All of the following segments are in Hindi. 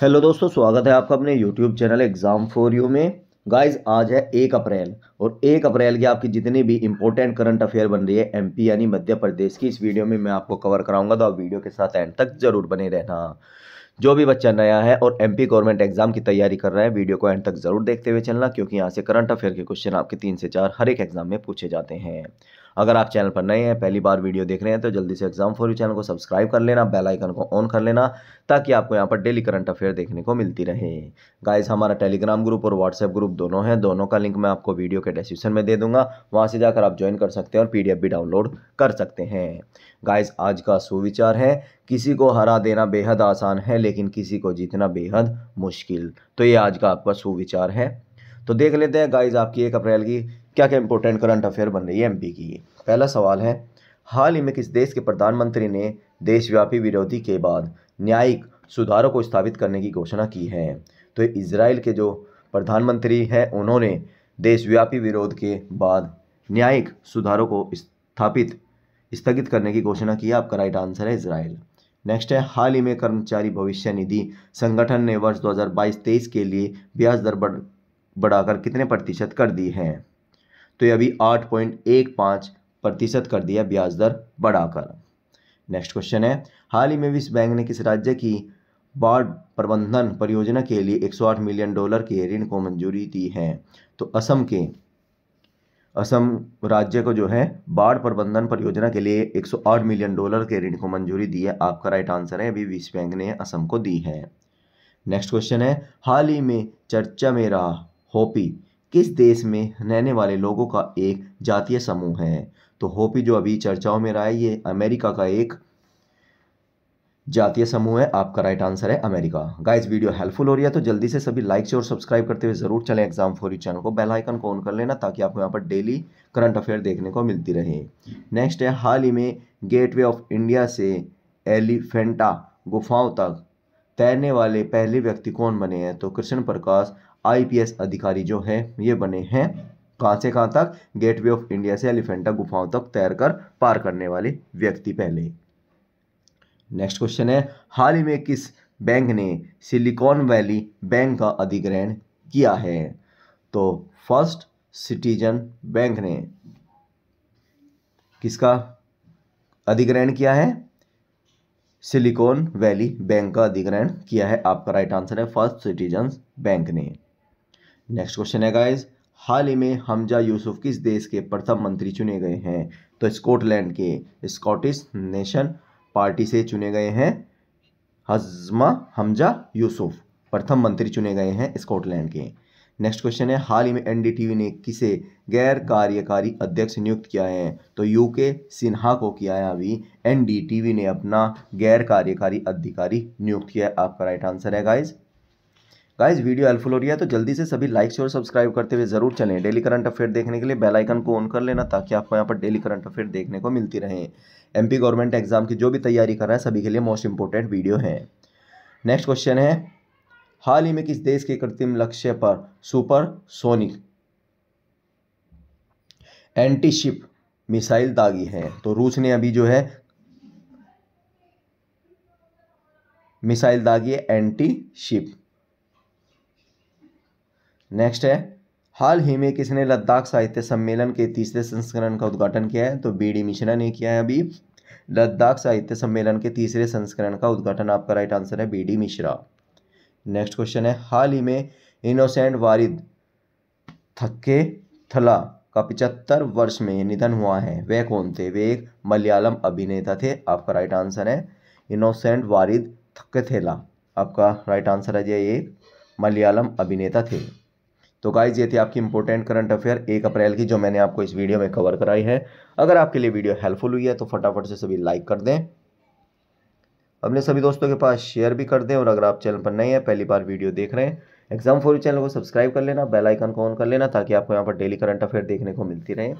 हेलो दोस्तों स्वागत है आपका अपने YouTube channel exam for you में गाइज आज है एक अप्रैल और एक अप्रैल की आपकी जितनी भी इंपॉर्टेंट करंट अफेयर बन रही है एमपी यानी मध्य प्रदेश की इस वीडियो में मैं आपको कवर कराऊंगा तो आप वीडियो के साथ एंड तक जरूर बने रहना जो भी बच्चा नया है और एमपी गवर्नमेंट एग्जाम की तैयारी कर रहा है वीडियो को एंड तक जरूर देखते हुए चलना क्योंकि यहाँ से करंट अफेयर के क्वेश्चन आपके तीन से चार हर एक एग्जाम में पूछे जाते हैं अगर आप चैनल पर नए हैं पहली बार वीडियो देख रहे हैं तो जल्दी से एग्जाम फॉर यू चैनल को सब्सक्राइब कर लेना बेल आइकन को ऑन कर लेना ताकि आपको यहाँ पर डेली करंट अफेयर देखने को मिलती रहे गाइज हमारा टेलीग्राम ग्रुप और व्हाट्सएप ग्रुप दोनों हैं दोनों का लिंक मैं आपको वीडियो के डिस्क्रिप्शन में दे दूंगा वहाँ से जाकर आप ज्वाइन कर सकते हैं और पी भी डाउनलोड कर सकते हैं गाइज आज का सुविचार है किसी को हरा देना बेहद आसान है लेकिन किसी को जीतना बेहद मुश्किल तो ये आज का आपका सुविचार है तो देख लेते हैं गाइज आपकी एक अप्रैल की क्या क्या इंपॉर्टेंट करंट अफेयर बन रही है एम की पहला सवाल है हाल ही में किस देश के प्रधानमंत्री ने देशव्यापी विरोधी के बाद न्यायिक सुधारों को स्थापित करने की घोषणा की है तो इसराइल के जो प्रधानमंत्री हैं उन्होंने देशव्यापी विरोध के बाद न्यायिक सुधारों को स्थापित स्थगित करने की घोषणा की आपका राइट आंसर है इसराइल नेक्स्ट है हाल ही में कर्मचारी भविष्य निधि संगठन ने वर्ष 2022-23 के लिए ब्याज दर बढ़ बढ़ाकर कितने प्रतिशत कर दी है तो ये अभी आठ पॉइंट एक पाँच प्रतिशत कर दिया ब्याज दर बढ़ाकर नेक्स्ट क्वेश्चन है हाल ही में विश्व बैंक ने किस राज्य की बाढ़ प्रबंधन परियोजना के लिए 108 मिलियन डॉलर के ऋण को मंजूरी दी है तो असम के असम राज्य को जो है बाढ़ प्रबंधन परियोजना के लिए 108 मिलियन डॉलर के ऋण को मंजूरी दी है आपका राइट आंसर है अभी विश्व बैंक ने असम को दी है नेक्स्ट क्वेश्चन है हाल ही में चर्चा में रहा होपी किस देश में रहने वाले लोगों का एक जातीय समूह है तो होपी जो अभी चर्चाओं में रहा है ये अमेरिका का एक जातीय समूह है आपका राइट आंसर है अमेरिका गाइस वीडियो हेल्पफुल हो रही है तो जल्दी से सभी लाइक्स और सब्सक्राइब करते हुए जरूर चले एग्जाम फॉर यू चैनल को बेल आइकन को ऑन कर लेना ताकि आपको यहाँ पर डेली करंट अफेयर देखने को मिलती रहे नेक्स्ट है हाल ही में गेटवे ऑफ इंडिया से एलिफेंटा गुफाओं तक तैरने वाले पहले व्यक्ति कौन बने हैं तो कृष्ण प्रकाश आईपीएस अधिकारी जो है ये बने हैं कहाँ से कहाँ तक गेटवे ऑफ इंडिया से एलिफेंटा गुफाओं तक तैरकर पार करने वाले व्यक्ति पहले नेक्स्ट क्वेश्चन है हाल ही में किस बैंक ने सिलिकॉन वैली बैंक का अधिग्रहण किया है तो फर्स्ट सिटीजन बैंक ने किसका अधिग्रहण किया है सिलिकॉन वैली बैंक का अधिग्रहण किया है आपका राइट आंसर है फर्स्ट सिटीजन बैंक ने नेक्स्ट क्वेश्चन है गाइज हाल ही में हमजा यूसुफ किस देश के प्रथम मंत्री चुने गए हैं तो स्कॉटलैंड के स्कॉटिश नेशन पार्टी से चुने गए हैं हजमा हमजा यूसुफ प्रथम मंत्री चुने गए हैं स्कॉटलैंड के नेक्स्ट क्वेश्चन है हाल ही में एनडीटीवी ने किसे गैर कार्यकारी अध्यक्ष नियुक्त किया है तो यू के सिन्हा को किया है अभी एनडीटीवी ने अपना गैर कार्यकारी अधिकारी नियुक्त किया है आपका राइट आंसर है गाइज गाइज वीडियो हेल्पफुल हो रही है तो जल्दी से सभी लाइक शेयर सब्सक्राइब करते हुए जरूर चलें डेली करंट अफेयर देखने के लिए बेल आइकन को ऑन कर लेना ताकि आपको यहाँ पर डेली करंट अफेयर देखने को मिलती रहे एमपी गवर्नमेंट एग्जाम की जो भी तैयारी कर रहा है सभी के लिए मोस्ट इंपॉर्टेंट वीडियो है नेक्स्ट क्वेश्चन है हाल ही में किस देश के कृत्रिम लक्ष्य पर सुपर सोनिक एंटीशिप मिसाइल दागी है तो रूस ने अभी जो है मिसाइल दागी है एंटी शिप नेक्स्ट है हाल ही में किसने लद्दाख साहित्य सम्मेलन के तीसरे संस्करण का उद्घाटन किया है तो बी डी मिश्रा ने किया है अभी लद्दाख साहित्य सम्मेलन के तीसरे संस्करण का उद्घाटन आपका राइट आंसर है B D Mishra next question है हाल ही में इनोसेंट वारिद थक्के थला का पिचहत्तर वर्ष में निधन हुआ है वे कौन थे वे एक मलयालम अभिनेता थे आपका राइट आंसर है इनोसेंट वारिद थक्के थेला आपका राइट आंसर है ये एक मलयालम अभिनेता थे तो गाइज ये थी आपकी इंपॉर्टेंट करंट अफेयर एक अप्रैल की जो मैंने आपको इस वीडियो में कवर कराई है अगर आपके लिए वीडियो हेल्पफुल हुई है तो फटाफट से सभी लाइक कर दें अपने सभी दोस्तों के पास शेयर भी कर दें और अगर आप चैनल पर नए हैं पहली बार वीडियो देख रहे हैं एग्जाम फोर चैनल को सब्सक्राइब कर लेना बेल आइकन को ऑन कर लेना ताकि आपको यहाँ पर डेली करंट अफेयर देखने को मिलती रहे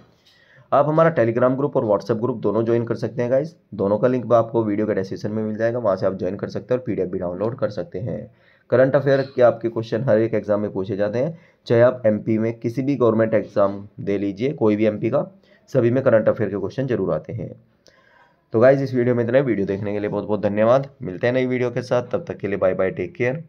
आप हमारा टेलीग्राम ग्रुप और व्हाट्सएप ग्रुप दोनों ज्वाइन कर सकते हैं गाइज दोनों का लिंक आपको वीडियो के डिस्क्रिप्शन में मिल जाएगा वहाँ से आप ज्वाइन कर सकते हैं और पी भी डाउनलोड कर सकते हैं करंट अफेयर के आपके क्वेश्चन हर एक एग्जाम में पूछे जाते हैं चाहे आप एम में किसी भी गवर्नमेंट एग्जाम दे लीजिए कोई भी एम का सभी में करंट अफेयर के क्वेश्चन जरूर आते हैं तो गाइज इस वीडियो में इतना वीडियो देखने के लिए बहुत बहुत धन्यवाद मिलते हैं नई वीडियो के साथ तब तक के लिए बाय बाय टेक केयर